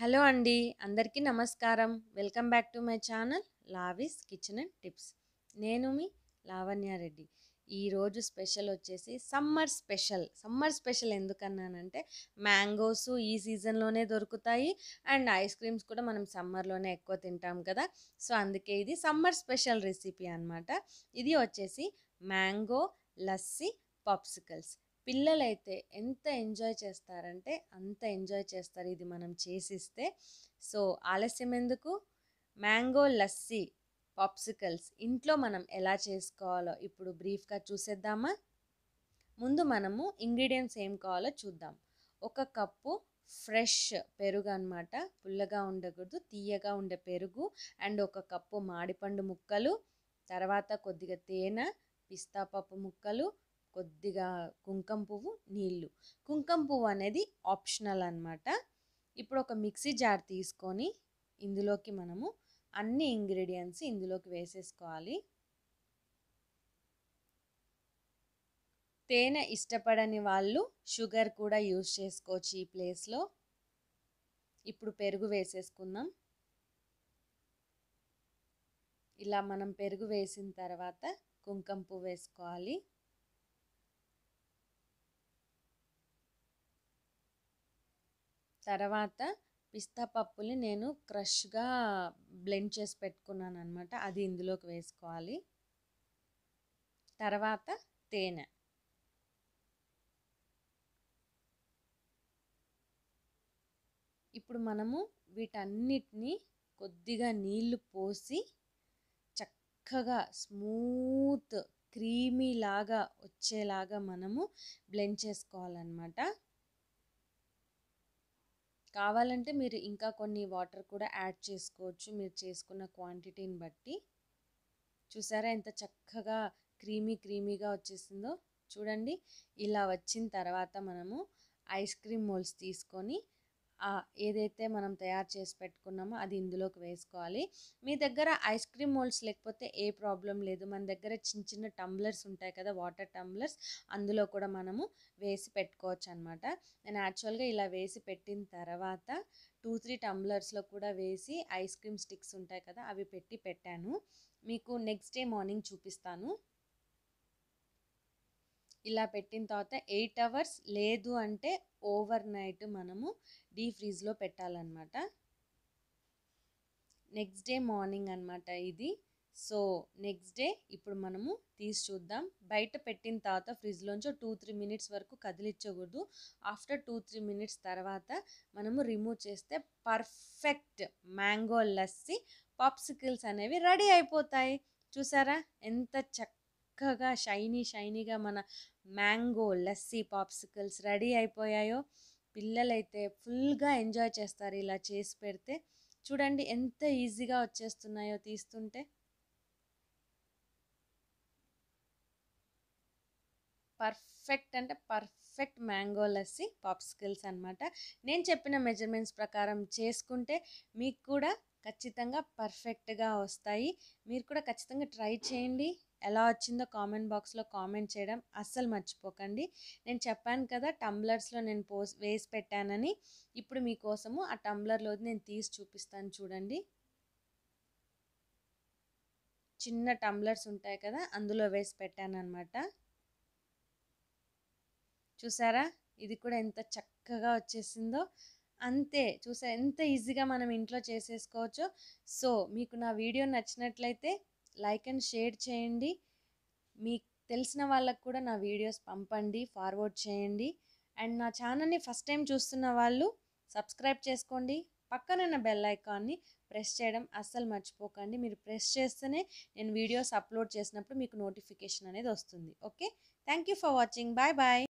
hello అండి అందరికీ నమస్కారం welcome back to my channel Lavi's kitchen and tips నేను మీ లావణ్యారెడ్డి ఈరోజు స్పెషల్ వచ్చేసి సమ్మర్ స్పెషల్ సమ్మర్ స్పెషల్ ఎందుకన్నానంటే మ్యాంగోస్ ఈ సీజన్లోనే దొరుకుతాయి అండ్ ఐస్ క్రీమ్స్ కూడా మనం సమ్మర్లోనే ఎక్కువ తింటాం కదా సో అందుకే ఇది సమ్మర్ స్పెషల్ రెసిపీ అనమాట ఇది వచ్చేసి మ్యాంగో లస్సీ పాప్సికల్స్ పిల్లలైతే ఎంత ఎంజాయ్ చేస్తారంటే అంత ఎంజాయ్ చేస్తారు ఇది మనం చేసిస్తే సో ఆలస్యం ఎందుకు మ్యాంగో లస్సీ పాప్సికల్స్ ఇంట్లో మనం ఎలా చేసుకోవాలో ఇప్పుడు బ్రీఫ్గా చూసేద్దామా ముందు మనము ఇంగ్రీడియంట్స్ ఏం కావాలో చూద్దాం ఒక కప్పు ఫ్రెష్ పెరుగు అనమాట పుల్లగా ఉండకూడదు తీయగా ఉండే పెరుగు అండ్ ఒక కప్పు మాడిపండు ముక్కలు తర్వాత కొద్దిగా తేనె పిస్తా పప్పు ముక్కలు కొద్దిగా కుంకుమ పువ్వు నీళ్ళు కుంకుమ పువ్వు అనేది ఆప్షనల్ అనమాట ఇప్పుడు ఒక మిక్సీ జార్ తీసుకొని ఇందులోకి మనము అన్ని ఇంగ్రీడియంట్స్ ఇందులోకి వేసేసుకోవాలి తేనె ఇష్టపడని వాళ్ళు షుగర్ కూడా యూజ్ చేసుకోవచ్చు ఈ ప్లేస్లో ఇప్పుడు పెరుగు వేసేసుకుందాం ఇలా మనం పెరుగు వేసిన తర్వాత కుంకుమ పువ్వు వేసుకోవాలి తర్వాత పిస్తా పప్పుని నేను క్రష్గా బ్లెండ్ చేసి పెట్టుకున్నాను అనమాట అది ఇందులోకి వేసుకోవాలి తర్వాత తేనె ఇప్పుడు మనము వీటన్నిటినీ కొద్దిగా నీళ్లు పోసి చక్కగా స్మూత్ క్రీమీ లాగా వచ్చేలాగా మనము బ్లెండ్ చేసుకోవాలన్నమాట కావాలంటే మీరు ఇంకా కొన్ని వాటర్ కూడా యాడ్ చేసుకోవచ్చు మీరు చేసుకున్న క్వాంటిటీని బట్టి చూసారా ఎంత చక్కగా క్రీమీ క్రీమీగా వచ్చేసిందో చూడండి ఇలా వచ్చిన తర్వాత మనము ఐస్ క్రీమ్ మోల్స్ తీసుకొని ఏదైతే మనం తయారు చేసి పెట్టుకున్నామో అది ఇందులోకి వేసుకోవాలి మీ దగ్గర ఐస్ క్రీమ్ మోల్డ్స్ లేకపోతే ఏ ప్రాబ్లం లేదు మన దగ్గర చిన్న చిన్న టంబ్లర్స్ ఉంటాయి కదా వాటర్ టంబ్లర్స్ అందులో కూడా మనము వేసి పెట్టుకోవచ్చు అనమాట నేను యాక్చువల్గా ఇలా వేసి పెట్టిన తర్వాత టూ త్రీ టంబ్లర్స్లో కూడా వేసి ఐస్ క్రీమ్ స్టిక్స్ ఉంటాయి కదా అవి పెట్టి పెట్టాను మీకు నెక్స్ట్ డే మార్నింగ్ చూపిస్తాను ఇలా పెట్టిన తర్వాత ఎయిట్ అవర్స్ లేదు అంటే ఓవర్ నైట్ మనము డీ ఫ్రీజ్లో పెట్టాలన్నమాట నెక్స్ట్ డే మార్నింగ్ అనమాట ఇది సో నెక్స్ట్ డే ఇప్పుడు మనము తీసి చూద్దాం బయట పెట్టిన తర్వాత ఫ్రిడ్జ్లోంచి టూ త్రీ మినిట్స్ వరకు కదిలించకూడదు ఆఫ్టర్ టూ త్రీ మినిట్స్ తర్వాత మనము రిమూవ్ చేస్తే పర్ఫెక్ట్ మ్యాంగో లస్సీ పాప్సికిల్స్ అనేవి రెడీ అయిపోతాయి చూసారా ఎంత చక్కగా షైనీ షైనీగా మన మ్యాంగో లస్సీ పాప్సికల్స్ రెడీ అయిపోయాయో పిల్లలైతే ఫుల్గా ఎంజాయ్ చేస్తారు ఇలా చేసి పెడితే చూడండి ఎంత ఈజీగా వచ్చేస్తున్నాయో తీస్తుంటే పర్ఫెక్ట్ అంటే పర్ఫెక్ట్ మ్యాంగో లస్సీ పాప్స్కిల్స్ అనమాట నేను చెప్పిన మెజర్మెంట్స్ ప్రకారం చేసుకుంటే మీకు కూడా ఖచ్చితంగా పర్ఫెక్ట్గా వస్తాయి మీరు కూడా ఖచ్చితంగా ట్రై చేయండి ఎలా వచ్చిందో కామెంట్ బాక్స్లో కామెంట్ చేయడం అస్సలు మర్చిపోకండి నేను చెప్పాను కదా టంబ్లర్స్లో నేను పోస్ వేసి పెట్టానని ఇప్పుడు మీకోసము ఆ టంబ్లర్లో నేను తీసి చూపిస్తాను చూడండి చిన్న టంబ్లర్స్ ఉంటాయి కదా అందులో వేసి పెట్టాను అనమాట చూసారా ఇది కూడా ఎంత చక్కగా వచ్చేసిందో అంతే చూసా ఎంత ఈజీగా మనం ఇంట్లో చేసేసుకోవచ్చో సో మీకు నా వీడియో నచ్చినట్లయితే లైక్ అండ్ షేర్ చేయండి మీకు తెలిసిన వాళ్ళకు కూడా నా వీడియోస్ పంపండి ఫార్వర్డ్ చేయండి అండ్ నా ఛానల్ని ఫస్ట్ టైం చూస్తున్న వాళ్ళు సబ్స్క్రైబ్ చేసుకోండి పక్కనున్న బెల్ ఐకాన్ని ప్రెస్ చేయడం అస్సలు మర్చిపోకండి మీరు ప్రెస్ చేస్తేనే నేను వీడియోస్ అప్లోడ్ చేసినప్పుడు మీకు నోటిఫికేషన్ అనేది వస్తుంది okay thank for watching bye bye